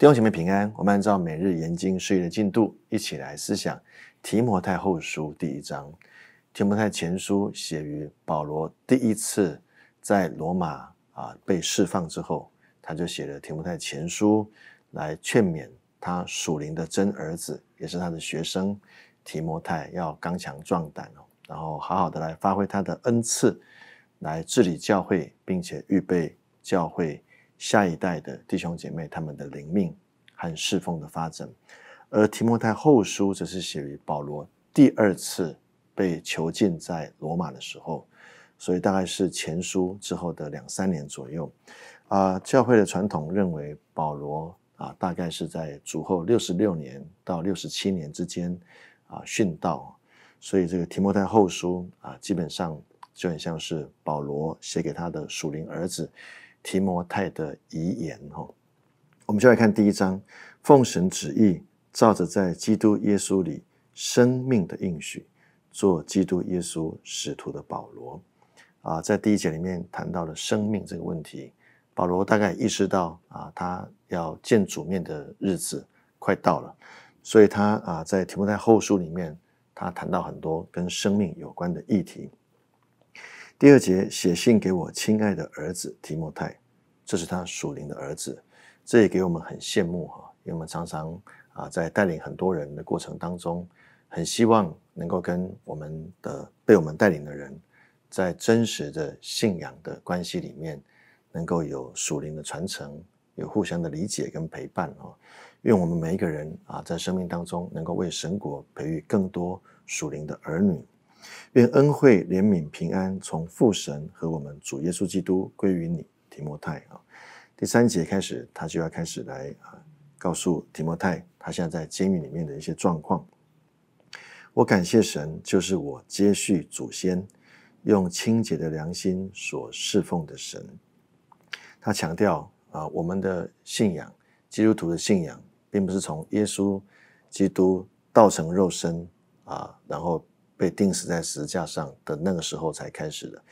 弟兄姐妹平安，我们按照每日研经事业的进度，一起来思想提摩太后书第一章。提摩太前书写于保罗第一次在罗马啊被释放之后，他就写了提摩太前书，来劝勉他属灵的真儿子，也是他的学生提摩太，要刚强壮胆哦，然后好好的来发挥他的恩赐，来治理教会，并且预备教会。下一代的弟兄姐妹，他们的灵命和侍奉的发展。而提摩太后书则是写于保罗第二次被囚禁在罗马的时候，所以大概是前书之后的两三年左右。啊，教会的传统认为保罗啊，大概是在主后六十六年到六十七年之间啊殉道，所以这个提摩太后书啊，基本上就很像是保罗写给他的属灵儿子。提摩太的遗言哦，我们先来看第一章。奉神旨意，照着在基督耶稣里生命的应许，做基督耶稣使徒的保罗啊，在第一节里面谈到了生命这个问题。保罗大概意识到啊，他要见主面的日子快到了，所以他啊，在提摩太后书里面，他谈到很多跟生命有关的议题。第二节写信给我亲爱的儿子提摩太，这是他属灵的儿子，这也给我们很羡慕哈，因为我们常常啊在带领很多人的过程当中，很希望能够跟我们的被我们带领的人，在真实的信仰的关系里面，能够有属灵的传承，有互相的理解跟陪伴哦。愿我们每一个人啊，在生命当中能够为神国培育更多属灵的儿女。愿恩惠、怜悯、平安从父神和我们主耶稣基督归于你，提摩太啊！第三节开始，他就要开始来啊，告诉提摩太，他现在在监狱里面的一些状况。我感谢神，就是我接续祖先用清洁的良心所侍奉的神。他强调啊，我们的信仰，基督徒的信仰，并不是从耶稣基督道成肉身啊，然后。被钉死在十字架上的那个时候才开始的。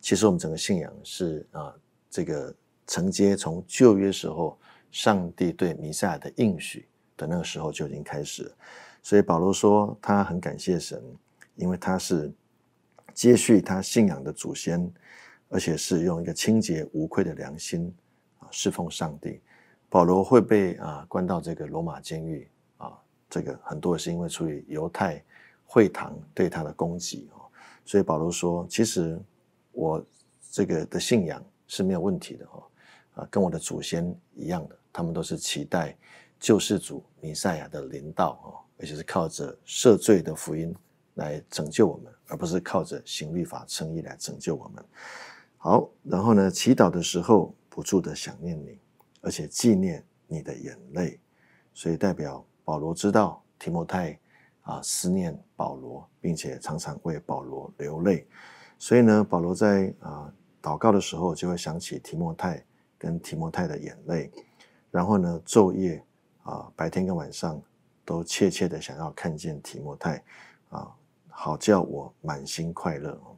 其实我们整个信仰是啊，这个承接从旧约时候上帝对弥赛亚的应许的那个时候就已经开始了。所以保罗说他很感谢神，因为他是接续他信仰的祖先，而且是用一个清洁无愧的良心啊侍奉上帝。保罗会被啊关到这个罗马监狱啊，这个很多是因为出于犹太。会堂对他的攻击哦，所以保罗说：“其实我这个的信仰是没有问题的哦，啊，跟我的祖先一样的，他们都是期待救世主弥赛亚的临到哦，而且是靠着赦罪的福音来拯救我们，而不是靠着行律法称义来拯救我们。”好，然后呢，祈祷的时候不住的想念你，而且纪念你的眼泪，所以代表保罗知道提摩太。啊，思念保罗，并且常常为保罗流泪，所以呢，保罗在啊祷告的时候，就会想起提摩太跟提摩太的眼泪，然后呢，昼夜啊，白天跟晚上都切切的想要看见提摩太，啊，好叫我满心快乐哦。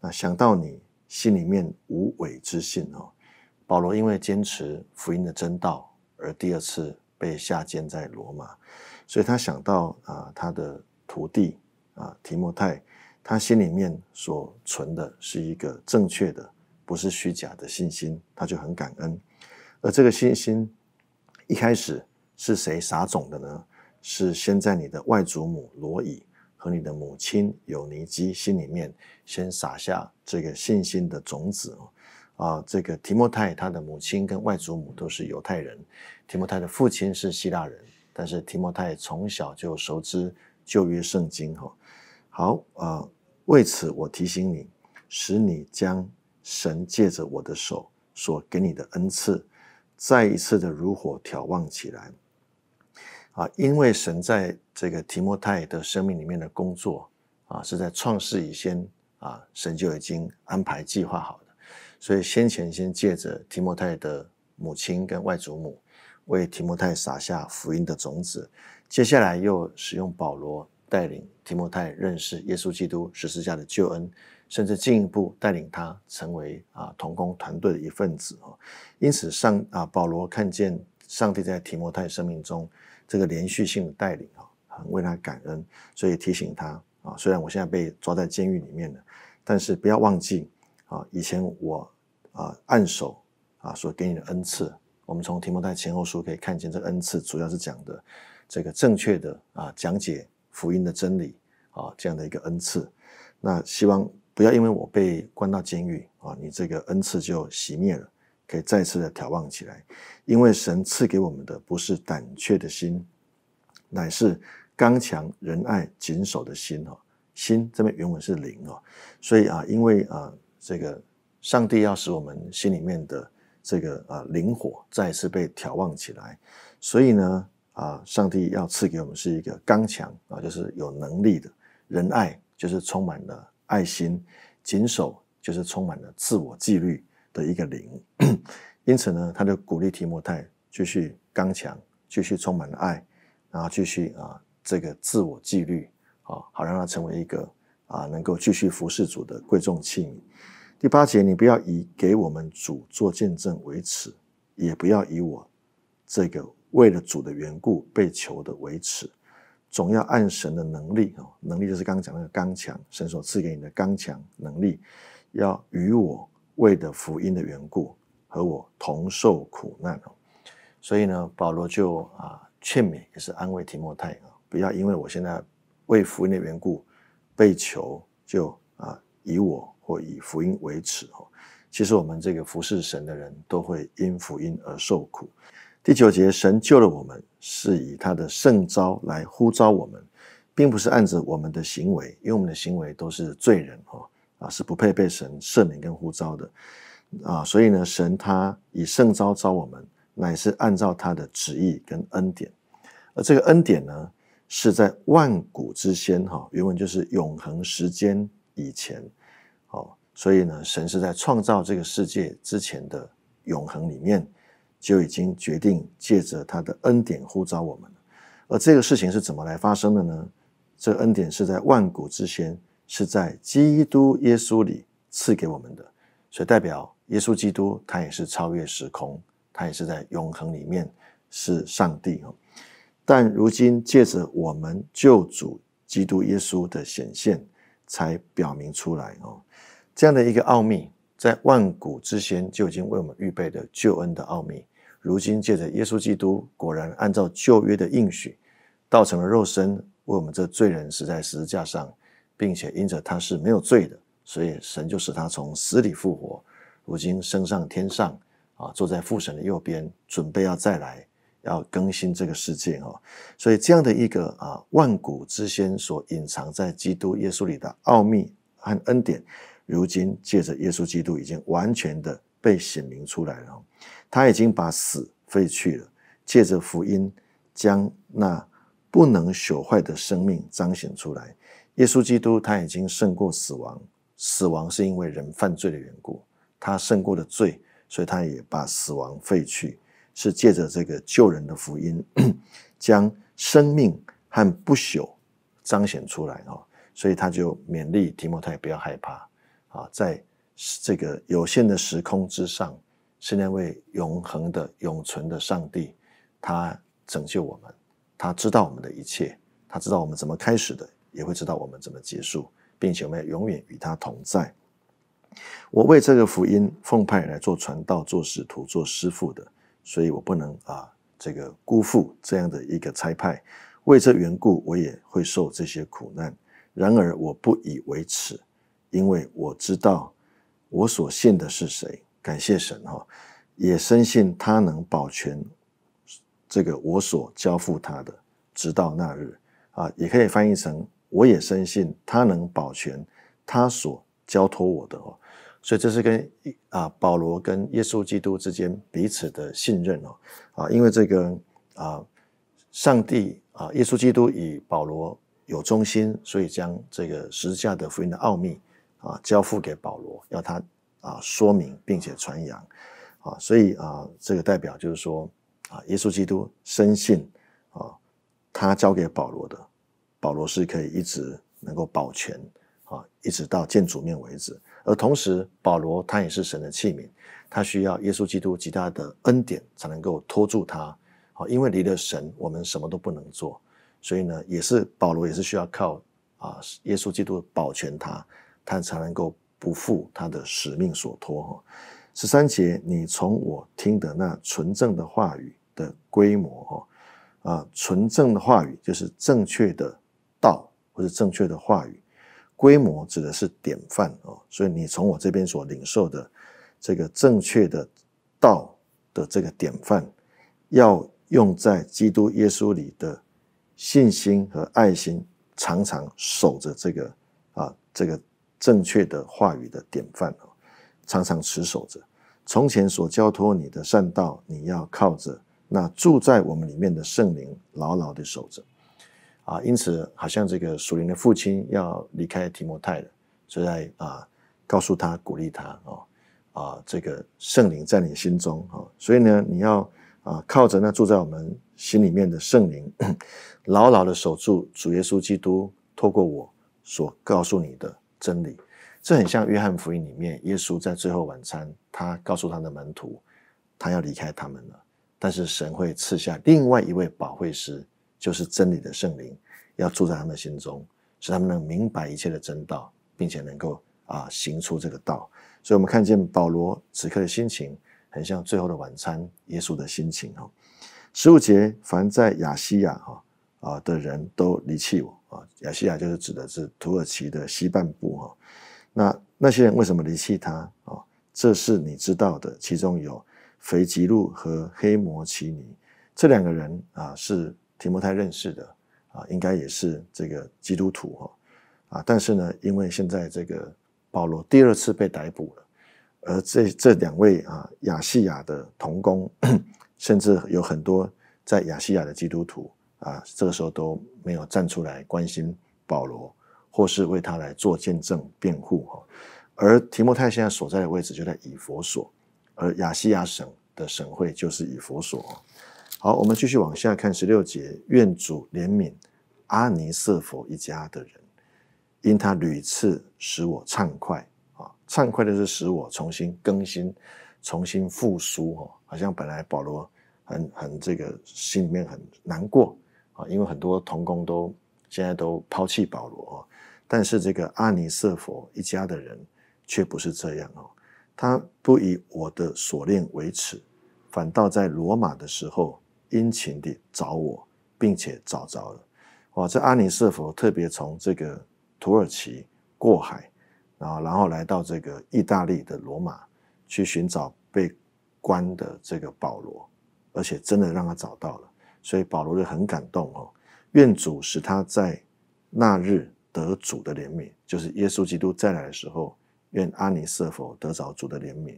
那想到你，心里面无伪之信哦。保罗因为坚持福音的真道，而第二次被下监在罗马。所以他想到啊，他的徒弟啊，提摩太，他心里面所存的是一个正确的，不是虚假的信心，他就很感恩。而这个信心一开始是谁撒种的呢？是先在你的外祖母罗以和你的母亲有尼基心里面先撒下这个信心的种子啊。这个提摩太他的母亲跟外祖母都是犹太人，提摩太的父亲是希腊人。但是提摩泰从小就熟知旧约圣经哈，好呃，为此我提醒你，使你将神借着我的手所给你的恩赐，再一次的如火眺望起来，啊，因为神在这个提摩泰的生命里面的工作啊，是在创世以前啊，神就已经安排计划好的，所以先前先借着提摩泰的母亲跟外祖母。为提摩太撒下福音的种子，接下来又使用保罗带领提摩太认识耶稣基督十字架的救恩，甚至进一步带领他成为啊同工团队的一份子啊。因此上啊，保罗看见上帝在提摩太生命中这个连续性的带领啊，很为他感恩，所以提醒他啊，虽然我现在被抓在监狱里面了，但是不要忘记啊，以前我啊按手啊所给你的恩赐。我们从提摩太前后书可以看见，这个恩赐主要是讲的这个正确的啊，讲解福音的真理啊，这样的一个恩赐。那希望不要因为我被关到监狱啊，你这个恩赐就熄灭了，可以再次的眺望起来。因为神赐给我们的不是胆怯的心，乃是刚强仁爱谨守的心哦。心这边原文是灵哦，所以啊，因为啊，这个上帝要使我们心里面的。这个啊，灵火再次被眺望起来，所以呢，啊，上帝要赐给我们是一个刚强啊，就是有能力的仁爱，就是充满了爱心，谨守就是充满了自我纪律的一个灵。因此呢，他就鼓励提摩太继续刚强，继续充满了爱，然后继续啊，这个自我纪律啊，好让他成为一个啊，能够继续服侍主的贵重器皿。第八节，你不要以给我们主做见证为耻，也不要以我这个为了主的缘故被囚的为耻，总要按神的能力啊，能力就是刚讲那个刚强，神所赐给你的刚强能力，要与我为的福音的缘故和我同受苦难哦。所以呢，保罗就啊劝勉，也是安慰提莫太啊，不要因为我现在为福音的缘故被囚，就啊以我。或以福音为耻哦。其实我们这个服侍神的人都会因福音而受苦。第九节，神救了我们，是以他的圣招来呼召我们，并不是按着我们的行为，因为我们的行为都是罪人哦，啊，是不配被神赦免跟呼召的啊。所以呢，神他以圣招招我们，乃是按照他的旨意跟恩典，而这个恩典呢，是在万古之先哈，原文就是永恒时间以前。所以呢，神是在创造这个世界之前的永恒里面，就已经决定借着他的恩典呼召我们了。而这个事情是怎么来发生的呢？这恩典是在万古之前，是在基督耶稣里赐给我们的。所以代表耶稣基督，他也是超越时空，他也是在永恒里面是上帝哦。但如今借着我们救主基督耶稣的显现，才表明出来哦。这样的一个奥秘，在万古之前就已经为我们预备了救恩的奥秘。如今借着耶稣基督，果然按照旧约的应许，道成了肉身，为我们这罪人死在十字架上，并且因着他是没有罪的，所以神就使他从死里复活。如今升上天上，啊，坐在父神的右边，准备要再来，要更新这个世界哦。所以这样的一个啊，万古之先所隐藏在基督耶稣里的奥秘和恩典。如今，借着耶稣基督，已经完全的被显明出来了。他已经把死废去了，借着福音，将那不能朽坏的生命彰显出来。耶稣基督他已经胜过死亡，死亡是因为人犯罪的缘故，他胜过了罪，所以他也把死亡废去，是借着这个救人的福音，将生命和不朽彰显出来哦，所以他就勉励提摩太不要害怕。啊，在这个有限的时空之上，是那位永恒的、永存的上帝，他拯救我们，他知道我们的一切，他知道我们怎么开始的，也会知道我们怎么结束，并且我们永远与他同在。我为这个福音奉派来做传道、做使徒、做师傅的，所以我不能啊，这个辜负这样的一个差派。为这缘故，我也会受这些苦难，然而我不以为耻。因为我知道我所信的是谁，感谢神哈，也深信他能保全这个我所交付他的，直到那日啊，也可以翻译成我也深信他能保全他所交托我的哦，所以这是跟啊保罗跟耶稣基督之间彼此的信任哦啊，因为这个啊上帝啊耶稣基督以保罗有忠心，所以将这个十字架的福音的奥秘。啊，交付给保罗，要他啊说明，并且传扬，啊，所以啊，这个代表就是说啊，耶稣基督深信啊，他交给保罗的，保罗是可以一直能够保全啊，一直到见主面为止。而同时，保罗他也是神的器皿，他需要耶稣基督极大的恩典才能够托住他。好，因为离了神，我们什么都不能做。所以呢，也是保罗也是需要靠啊，耶稣基督保全他。他才能够不负他的使命所托哈。十三节，你从我听的那纯正的话语的规模哈啊，纯正的话语就是正确的道或者正确的话语，规模指的是典范哦。所以你从我这边所领受的这个正确的道的这个典范，要用在基督耶稣里的信心和爱心，常常守着这个啊这个。正确的话语的典范哦，常常持守着从前所交托你的善道，你要靠着那住在我们里面的圣灵牢牢的守着啊。因此，好像这个属灵的父亲要离开提摩太了，所以在啊，告诉他鼓励他哦啊，这个圣灵在你心中啊，所以呢，你要啊靠着那住在我们心里面的圣灵，牢牢的守住主耶稣基督透过我所告诉你的。真理，这很像约翰福音里面，耶稣在最后晚餐，他告诉他的门徒，他要离开他们了。但是神会赐下另外一位保惠师，就是真理的圣灵，要住在他们心中，使他们能明白一切的真道，并且能够啊行出这个道。所以，我们看见保罗此刻的心情，很像最后的晚餐，耶稣的心情哈。十五节，凡在亚西亚哈啊的人都离弃我。啊，亚细亚就是指的是土耳其的西半部哈，那那些人为什么离弃他啊？这是你知道的，其中有腓吉路和黑摩奇尼这两个人啊，是提摩太认识的啊，应该也是这个基督徒哈啊，但是呢，因为现在这个保罗第二次被逮捕了，而这这两位啊亚细亚的同工，甚至有很多在亚细亚的基督徒。啊，这个时候都没有站出来关心保罗，或是为他来做见证、辩护哈。而提摩太现在所在的位置就在以佛所，而亚细亚省的省会就是以佛所。好，我们继续往下看十六节，愿主怜悯阿尼瑟佛一家的人，因他屡次使我畅快啊，畅快的是使我重新更新、重新复苏哈，好像本来保罗很很这个心里面很难过。啊，因为很多童工都现在都抛弃保罗啊，但是这个阿尼瑟佛一家的人却不是这样哦。他不以我的锁链为耻，反倒在罗马的时候殷勤的找我，并且找着了。哇，这阿尼瑟佛特别从这个土耳其过海，然后然后来到这个意大利的罗马去寻找被关的这个保罗，而且真的让他找到了。所以保罗就很感动哦，愿主使他在那日得主的怜悯，就是耶稣基督再来的时候，愿阿尼瑟佛得找主的怜悯。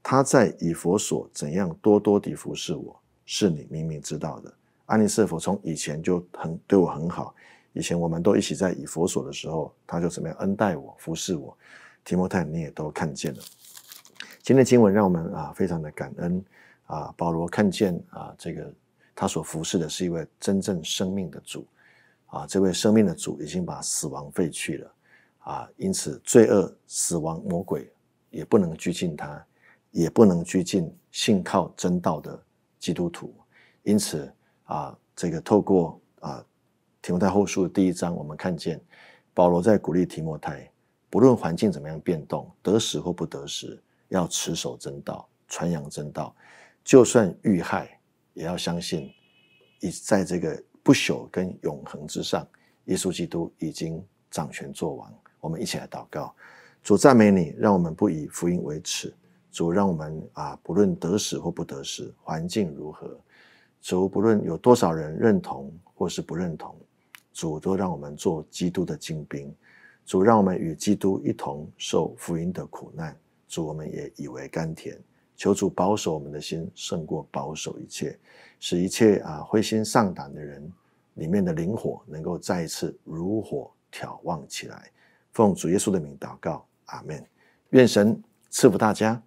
他在以佛所怎样多多的服侍我，是你明明知道的。阿尼瑟佛从以前就很对我很好，以前我们都一起在以佛所的时候，他就怎么样恩待我、服侍我。提摩太，你也都看见了。今天的经文让我们啊，非常的感恩啊，保罗看见啊，这个。他所服侍的是一位真正生命的主，啊，这位生命的主已经把死亡废去了，啊，因此罪恶、死亡、魔鬼也不能拘禁他，也不能拘禁信靠真道的基督徒。因此，啊，这个透过啊提摩太后书第一章，我们看见保罗在鼓励提摩太，不论环境怎么样变动，得时或不得时，要持守真道，传扬真道，就算遇害。也要相信，以在这个不朽跟永恒之上，耶稣基督已经掌权作王。我们一起来祷告：主赞美你，让我们不以福音为耻；主让我们啊，不论得势或不得势，环境如何；主不论有多少人认同或是不认同，主都让我们做基督的精兵；主让我们与基督一同受福音的苦难；主我们也以为甘甜。求主保守我们的心，胜过保守一切，使一切啊灰心丧胆的人里面的灵火能够再一次如火挑旺起来。奉主耶稣的名祷告，阿门。愿神赐福大家。